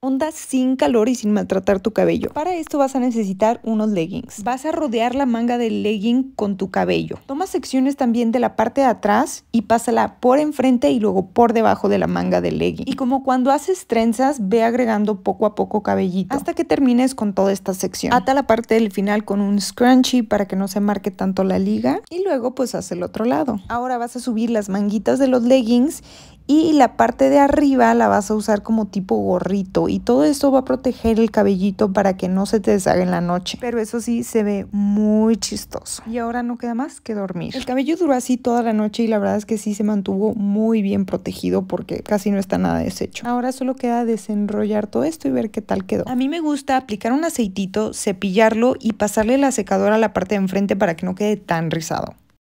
Onda sin calor y sin maltratar tu cabello. Para esto vas a necesitar unos leggings. Vas a rodear la manga del legging con tu cabello. Toma secciones también de la parte de atrás y pásala por enfrente y luego por debajo de la manga del legging. Y como cuando haces trenzas, ve agregando poco a poco cabellito hasta que termines con toda esta sección. Ata la parte del final con un scrunchie para que no se marque tanto la liga y luego pues haz el otro lado. Ahora vas a subir las manguitas de los leggings y la parte de arriba la vas a usar como tipo gorrito y todo esto va a proteger el cabellito para que no se te deshaga en la noche. Pero eso sí, se ve muy chistoso. Y ahora no queda más que dormir. El cabello duró así toda la noche y la verdad es que sí se mantuvo muy bien protegido porque casi no está nada deshecho. Ahora solo queda desenrollar todo esto y ver qué tal quedó. A mí me gusta aplicar un aceitito, cepillarlo y pasarle la secadora a la parte de enfrente para que no quede tan rizado.